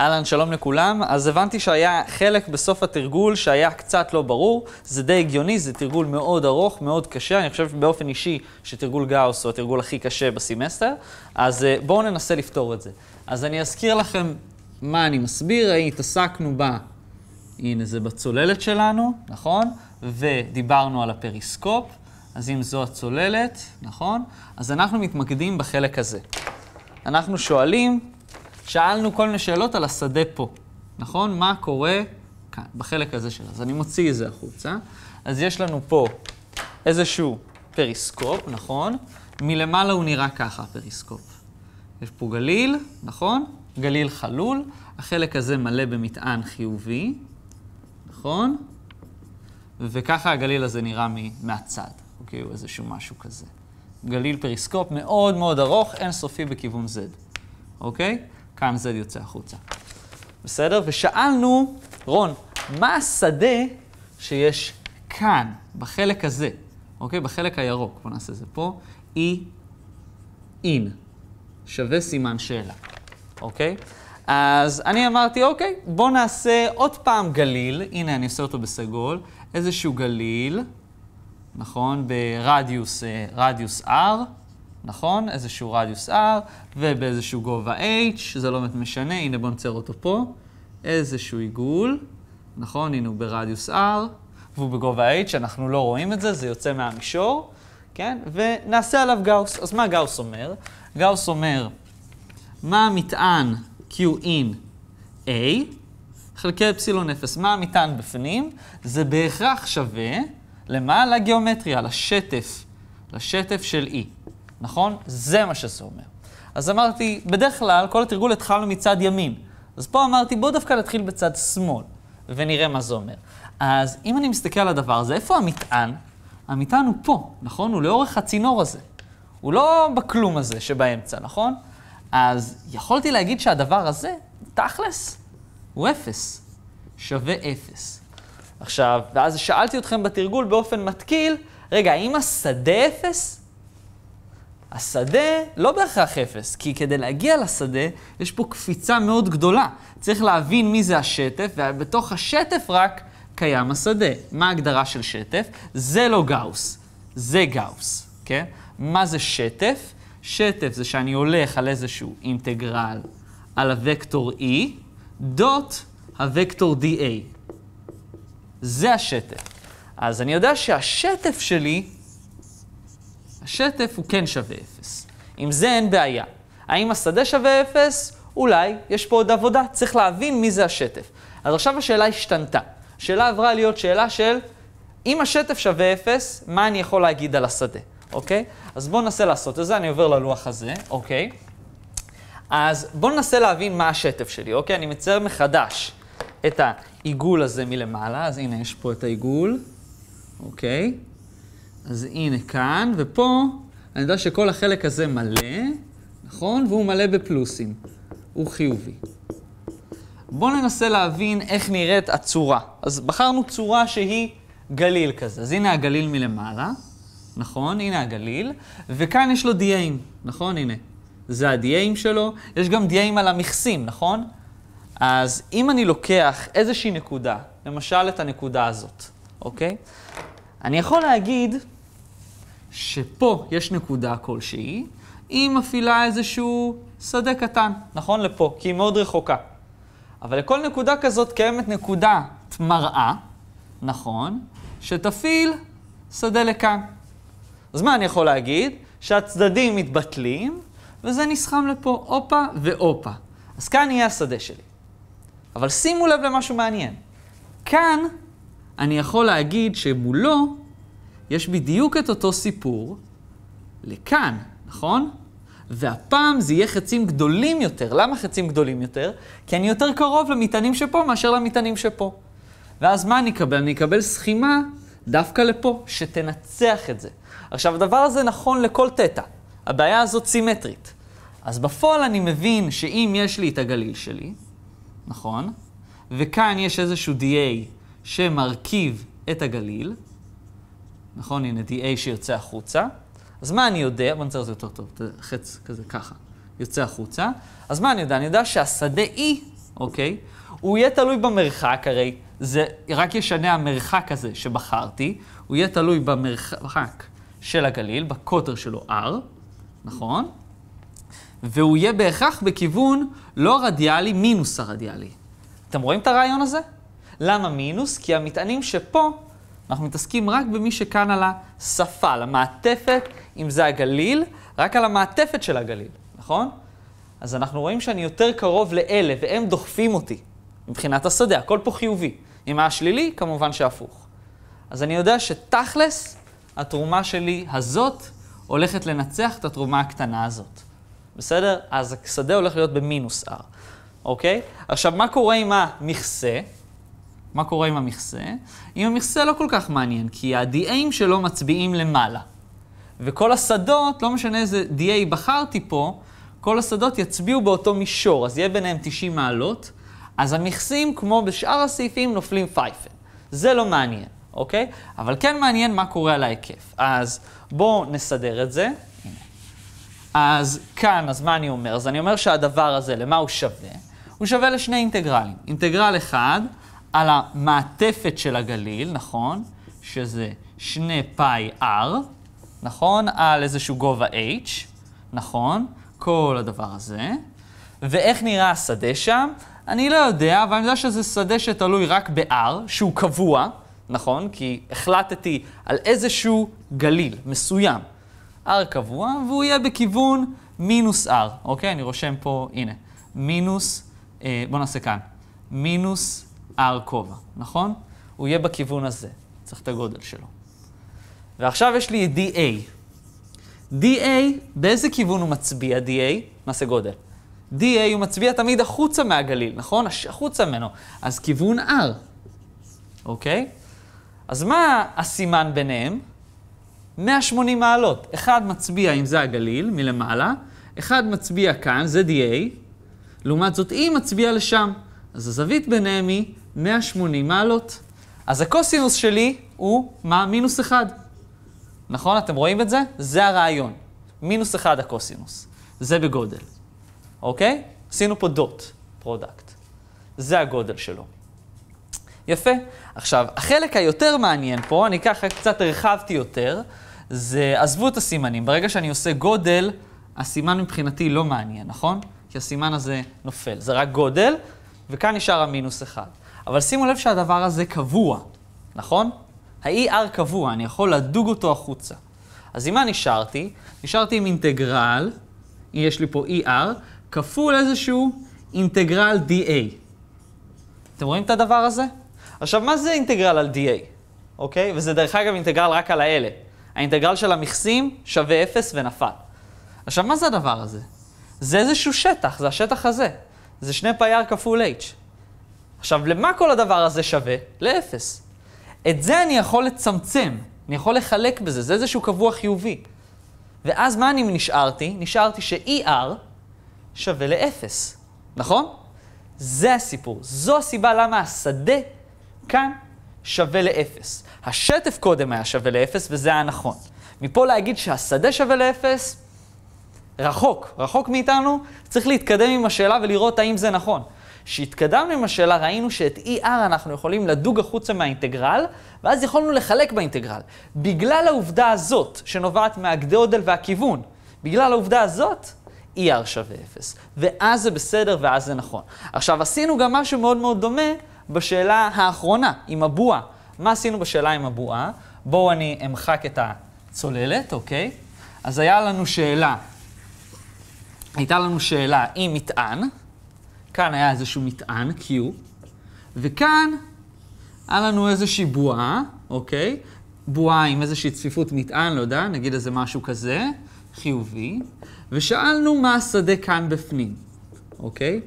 אהלן, שלום לכולם. אז הבנתי שהיה חלק בסוף התרגול שהיה קצת לא ברור. זה די הגיוני, זה תרגול מאוד ארוך, מאוד קשה. אני חושב באופן אישי שתרגול גאוס הוא התרגול הכי קשה בסמסטר. אז אה, בואו ננסה לפתור את זה. אז אני אזכיר לכם מה אני מסביר. התעסקנו ב... הנה, זה בצוללת שלנו, נכון? ודיברנו על הפריסקופ. אז אם זו הצוללת, נכון? אז אנחנו מתמקדים בחלק הזה. אנחנו שואלים שאלנו כל מיני שאלות על השדה פה, נכון? מה קורה כאן, בחלק הזה שלה. אז אני מוציא את זה החוצה. אז יש לנו פה איזשהו פריסקופ, נכון? מלמעלה הוא נראה ככה, הפריסקופ. יש פה גליל, נכון? גליל חלול, החלק הזה מלא במטען חיובי, נכון? וככה הגליל הזה נראה מהצד, אוקיי? הוא איזשהו משהו כזה. גליל פריסקופ מאוד מאוד ארוך, אינסופי בכיוון Z, אוקיי? כאן Z יוצא החוצה. בסדר? ושאלנו, רון, מה השדה שיש כאן, בחלק הזה, אוקיי? בחלק הירוק, בואו נעשה את זה פה, E in, שווה סימן שאלה, אוקיי? אז אני אמרתי, אוקיי, בואו נעשה עוד פעם גליל, הנה אני עושה אותו בסגול, איזשהו גליל, נכון? ברדיוס אה, רדיוס R, נכון? איזשהו רדיוס R ובאיזשהו גובה H, זה לא באמת משנה, הנה בואו נצייר אותו פה. איזשהו עיגול, נכון? הנה הוא ברדיוס R, והוא בגובה H, אנחנו לא רואים את זה, זה יוצא מהמישור, כן? ונעשה עליו גאוס. אז מה גאוס אומר? גאוס אומר, מה המטען Q in A חלקי אפסילון 0. מה המטען בפנים? זה בהכרח שווה למה? לגיאומטריה, לשטף, לשטף של E. נכון? זה מה שזה אומר. אז אמרתי, בדרך כלל כל התרגול התחלנו מצד ימין. אז פה אמרתי, בואו דווקא נתחיל בצד שמאל, ונראה מה זה אומר. אז אם אני מסתכל על הדבר הזה, איפה המטען? המטען הוא פה, נכון? הוא לאורך הצינור הזה. הוא לא בכלום הזה שבאמצע, נכון? אז יכולתי להגיד שהדבר הזה, תכלס, הוא אפס. שווה אפס. עכשיו, ואז שאלתי אתכם בתרגול באופן מתקיל, רגע, האם השדה אפס? השדה לא בהכרח אפס, כי כדי להגיע לשדה, יש פה קפיצה מאוד גדולה. צריך להבין מי זה השטף, ובתוך השטף רק קיים השדה. מה ההגדרה של שטף? זה לא גאוס, זה גאוס, כן? מה זה שטף? שטף זה שאני הולך על איזשהו אינטגרל על הוקטור E, דוט הוקטור DA. זה השטף. אז אני יודע שהשטף שלי השטף הוא כן שווה אפס. עם זה אין בעיה. האם השדה שווה אפס? אולי יש פה עוד עבודה, צריך להבין מי זה השטף. אז עכשיו השאלה השתנתה. השאלה עברה להיות שאלה של אם השטף שווה אפס, מה אני יכול להגיד על השדה, אוקיי? אז בואו ננסה לעשות את זה, אני עובר ללוח הזה, אוקיי? אז בואו ננסה להבין מה השטף שלי, אוקיי? אני מצייר מחדש את העיגול הזה מלמעלה, אז הנה יש פה את העיגול, אוקיי? אז הנה כאן, ופה אני יודע שכל החלק הזה מלא, נכון? והוא מלא בפלוסים. הוא חיובי. בואו ננסה להבין איך נראית הצורה. אז בחרנו צורה שהיא גליל כזה. אז הנה הגליל מלמעלה, נכון? הנה הגליל. וכאן יש לו דיים, נכון? הנה. זה הדיים שלו. יש גם דיים על המכסים, נכון? אז אם אני לוקח איזושהי נקודה, למשל את הנקודה הזאת, אוקיי? אני יכול להגיד שפה יש נקודה כלשהי, היא מפעילה איזשהו שדה קטן, נכון? לפה, כי היא מאוד רחוקה. אבל לכל נקודה כזאת קיימת נקודת מראה, נכון, שתפעיל שדה לכאן. אז מה אני יכול להגיד? שהצדדים מתבטלים, וזה נסחם לפה, הופה והופה. אז כאן יהיה השדה שלי. אבל שימו לב למשהו מעניין. כאן אני יכול להגיד שמולו יש בדיוק את אותו סיפור לכאן, נכון? והפעם זה יהיה חצים גדולים יותר. למה חצים גדולים יותר? כי אני יותר קרוב למטענים שפה מאשר למטענים שפה. ואז מה אני אקבל? אני אקבל סכימה דווקא לפה, שתנצח את זה. עכשיו, הדבר הזה נכון לכל תטא. הבעיה הזאת סימטרית. אז בפועל אני מבין שאם יש לי את הגליל שלי, נכון? וכאן יש איזשהו DA שמרכיב את הגליל, נכון? הנה DA שיוצא החוצה. אז מה אני יודע? בוא נצא את זה יותר טוב, חץ כזה ככה, יוצא החוצה. אז מה אני יודע? אני יודע שהשדה E, אוקיי, הוא יהיה תלוי במרחק, הרי זה רק ישנה המרחק הזה שבחרתי, הוא יהיה תלוי במרחק של הגליל, בקוטר שלו R, נכון? והוא יהיה בהכרח בכיוון לא רדיאלי מינוס הרדיאלי. אתם רואים את הרעיון הזה? למה מינוס? כי המטענים שפה, אנחנו מתעסקים רק במי שכאן על השפה, על המעטפת, אם זה הגליל, רק על המעטפת של הגליל, נכון? אז אנחנו רואים שאני יותר קרוב לאלה, והם דוחפים אותי מבחינת השדה, הכל פה חיובי. אם היה שלילי, כמובן שהפוך. אז אני יודע שתכלס, התרומה שלי הזאת הולכת לנצח את התרומה הקטנה הזאת. בסדר? אז השדה הולך להיות במינוס R, אוקיי? עכשיו, מה קורה עם המכסה? מה קורה עם המכסה? אם המכסה לא כל כך מעניין, כי ה-DAים שלו מצביעים למעלה. וכל השדות, לא משנה איזה DA בחרתי פה, כל השדות יצביעו באותו מישור, אז יהיה ביניהם 90 מעלות, אז המכסים, כמו בשאר הסעיפים, נופלים פייפן. זה לא מעניין, אוקיי? אבל כן מעניין מה קורה על ההיקף. אז בואו נסדר את זה. אז כאן, אז מה אני אומר? אז אני אומר שהדבר הזה, למה הוא שווה? הוא שווה לשני אינטגרלים. אינטגרל אחד על המעטפת של הגליל, נכון? שזה 2 פאי r, נכון? על איזשהו גובה h, נכון? כל הדבר הזה. ואיך נראה השדה שם? אני לא יודע, אבל אני יודע שזה שדה שתלוי רק ב-R, שהוא קבוע, נכון? כי החלטתי על איזשהו גליל מסוים. R קבוע, והוא יהיה בכיוון מינוס R, אוקיי? אני רושם פה, הנה, מינוס, אה, בואו נעשה כאן, מינוס R כובע, נכון? הוא יהיה בכיוון הזה, צריך את הגודל שלו. ועכשיו יש לי DA. DA, באיזה כיוון הוא מצביע DA? נעשה גודל. DA הוא מצביע תמיד החוצה מהגליל, נכון? החוצה ממנו. אז כיוון R, אוקיי? אז מה הסימן ביניהם? 180 מעלות. אחד מצביע, אם זה הגליל, מלמעלה, אחד מצביע כאן, זה DA, לעומת זאת E מצביע לשם. אז הזווית ביניהם היא 180 מעלות, אז הקוסינוס שלי הוא מה? מינוס 1. נכון? אתם רואים את זה? זה הרעיון. מינוס 1 הקוסינוס. זה בגודל, אוקיי? עשינו פה דוט פרודקט. זה הגודל שלו. יפה. עכשיו, החלק היותר מעניין פה, אני ככה קצת הרחבתי יותר, זה עזבו את הסימנים. ברגע שאני עושה גודל, הסימן מבחינתי לא מעניין, נכון? כי הסימן הזה נופל. זה רק גודל, וכאן נשאר המינוס 1. אבל שימו לב שהדבר הזה קבוע, נכון? ה-ER קבוע, אני יכול לדוג אותו החוצה. אז עם מה נשארתי? נשארתי עם אינטגרל, יש לי פה ER, כפול איזשהו אינטגרל DA. אתם רואים את הדבר הזה? עכשיו, מה זה אינטגרל על DA? אוקיי? וזה דרך אגב אינטגרל רק על האלה. האינטגרל של המכסים שווה 0 ונפל. עכשיו, מה זה הדבר הזה? זה איזשהו שטח, זה השטח הזה. זה שני פאי R כפול H. עכשיו, למה כל הדבר הזה שווה? לאפס. את זה אני יכול לצמצם, אני יכול לחלק בזה, זה איזשהו קבוע חיובי. ואז מה אני נשארתי? נשארתי ש-ER שווה לאפס, נכון? זה הסיפור. זו הסיבה למה השדה כאן שווה לאפס. השטף קודם היה שווה לאפס, וזה היה נכון. מפה להגיד שהשדה שווה לאפס, רחוק, רחוק מאיתנו, צריך להתקדם עם השאלה ולראות האם זה נכון. כשהתקדמנו עם השאלה, ראינו שאת ER אנחנו יכולים לדוג החוצה מהאינטגרל, ואז יכולנו לחלק באינטגרל. בגלל העובדה הזאת, שנובעת מהגדודל והכיוון, בגלל העובדה הזאת, ER שווה 0. ואז זה בסדר ואז זה נכון. עכשיו, עשינו גם משהו מאוד מאוד דומה בשאלה האחרונה, עם הבועה. מה עשינו בשאלה עם הבועה? בואו אני אמחק את הצוללת, אוקיי? אז היה לנו שאלה, הייתה לנו שאלה עם מטען, כאן היה איזשהו מטען, Q, וכאן היה לנו איזושהי בועה, אוקיי? בועה עם איזושהי צפיפות מטען, לא יודע, נגיד איזה משהו כזה, חיובי, ושאלנו מה השדה כאן בפנים, אוקיי?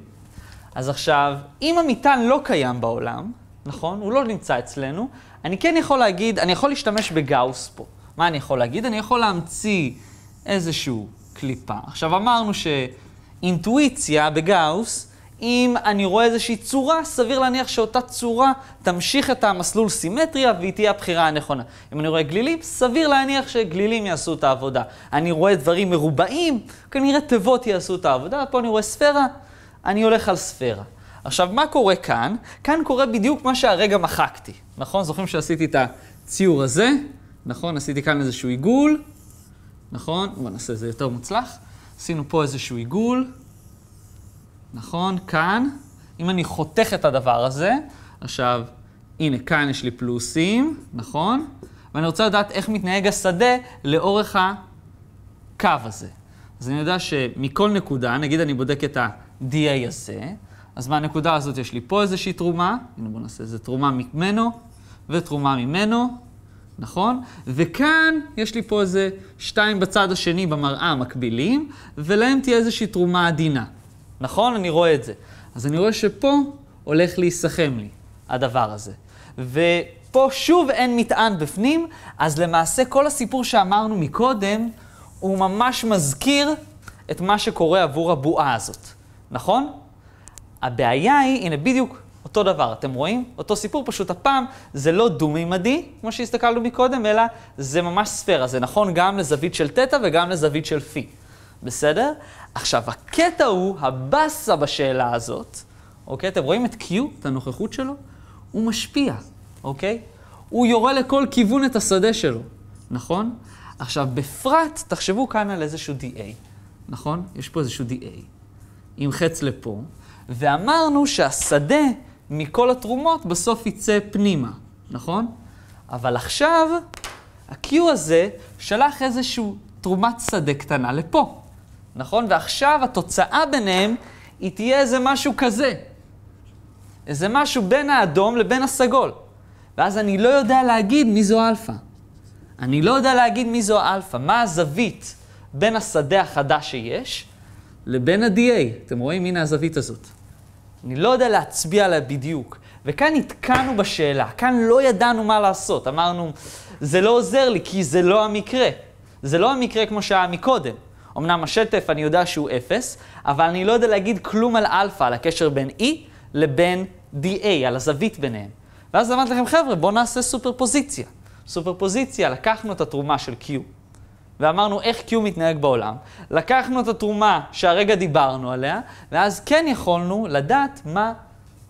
אז עכשיו, אם המטען לא קיים בעולם, נכון? הוא לא נמצא אצלנו, אני כן יכול להגיד, אני יכול להשתמש בגאוס פה. מה אני יכול להגיד? אני יכול להמציא איזשהו קליפה. עכשיו, אמרנו שאינטואיציה בגאוס אם אני רואה איזושהי צורה, סביר להניח שאותה צורה תמשיך את המסלול סימטריה והיא תהיה הבחירה הנכונה. אם אני רואה גלילים, סביר להניח שגלילים יעשו את העבודה. אני רואה דברים מרובעים, כנראה תיבות יעשו את העבודה. פה אני רואה ספירה, אני הולך על ספירה. עכשיו, מה קורה כאן? כאן קורה בדיוק מה שהרגע מחקתי, נכון? זוכרים שעשיתי את הציור הזה, נכון? עשיתי כאן איזשהו עיגול, נכון? בוא נעשה את זה יותר מוצלח. עשינו פה איזשהו עיגול. נכון? כאן, אם אני חותך את הדבר הזה, עכשיו, הנה, כאן יש לי פלוסים, נכון? ואני רוצה לדעת איך מתנהג השדה לאורך הקו הזה. אז אני יודע שמכל נקודה, נגיד אני בודק את ה-DA הזה, אז מהנקודה הזאת יש לי פה איזושהי תרומה, הנה בואו נעשה איזה תרומה ממנו, ותרומה ממנו, נכון? וכאן יש לי פה איזה שתיים בצד השני במראה המקבילים, ולהם תהיה איזושהי תרומה עדינה. נכון? אני רואה את זה. אז אני רואה שפה הולך להיסכם לי הדבר הזה. ופה שוב אין מטען בפנים, אז למעשה כל הסיפור שאמרנו מקודם, הוא ממש מזכיר את מה שקורה עבור הבועה הזאת, נכון? הבעיה היא, הנה בדיוק אותו דבר, אתם רואים? אותו סיפור, פשוט הפעם זה לא דו-מימדי, כמו שהסתכלנו מקודם, אלא זה ממש ספירה, זה נכון גם לזווית של תטא וגם לזווית של פי, בסדר? עכשיו, הקטע הוא הבאסה בשאלה הזאת, אוקיי? אתם רואים את Q, את הנוכחות שלו? הוא משפיע, אוקיי? הוא יורה לכל כיוון את השדה שלו, נכון? עכשיו, בפרט, תחשבו כאן על איזשהו DA, נכון? יש פה איזשהו DA, עם חץ לפה, ואמרנו שהשדה מכל התרומות בסוף יצא פנימה, נכון? אבל עכשיו, ה-Q הזה שלח איזשהו תרומת שדה קטנה לפה, נכון? ועכשיו התוצאה ביניהם היא תהיה איזה משהו כזה. איזה משהו בין האדום לבין הסגול. ואז אני לא יודע להגיד מי זו אלפא. אני לא יודע להגיד מי זו אלפא. מה הזווית בין השדה החדש שיש לבין ה-DA. אתם רואים? הנה הזווית הזאת. אני לא יודע להצביע עליה בדיוק. וכאן נתקענו בשאלה, כאן לא ידענו מה לעשות. אמרנו, זה לא עוזר לי כי זה לא המקרה. זה לא המקרה כמו שהיה מקודם. אמנם השטף, אני יודע שהוא 0, אבל אני לא יודע להגיד כלום על אלפא, על הקשר בין E לבין DA, על הזווית ביניהם. ואז אמרתי לכם, חבר'ה, בואו נעשה סופרפוזיציה. סופרפוזיציה, לקחנו את התרומה של Q, ואמרנו איך Q מתנהג בעולם. לקחנו את התרומה שהרגע דיברנו עליה, ואז כן יכולנו לדעת מה,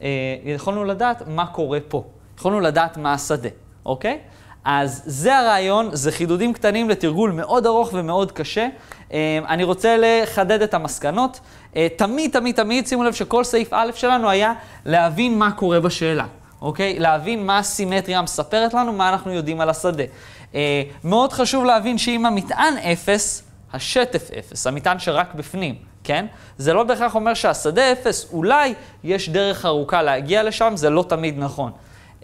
אה, יכולנו לדעת מה קורה פה. יכולנו לדעת מה השדה, אוקיי? אז זה הרעיון, זה חידודים קטנים לתרגול מאוד ארוך ומאוד קשה. אה, אני רוצה לחדד את המסקנות. אה, תמיד, תמיד, תמיד, שימו לב שכל סעיף א' שלנו היה להבין מה קורה בשאלה, אוקיי? להבין מה הסימטריה מספרת לנו, מה אנחנו יודעים על השדה. אה, מאוד חשוב להבין שאם המטען אפס, השטף אפס, המטען שרק בפנים, כן? זה לא בהכרח אומר שהשדה אפס, אולי יש דרך ארוכה להגיע לשם, זה לא תמיד נכון.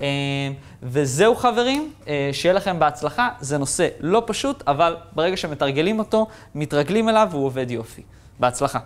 אמ, וזהו חברים, אה, שיהיה לכם בהצלחה. זה נושא לא פשוט, אבל ברגע שמתרגלים אותו, מתרגלים אליו והוא עובד יופי. בהצלחה.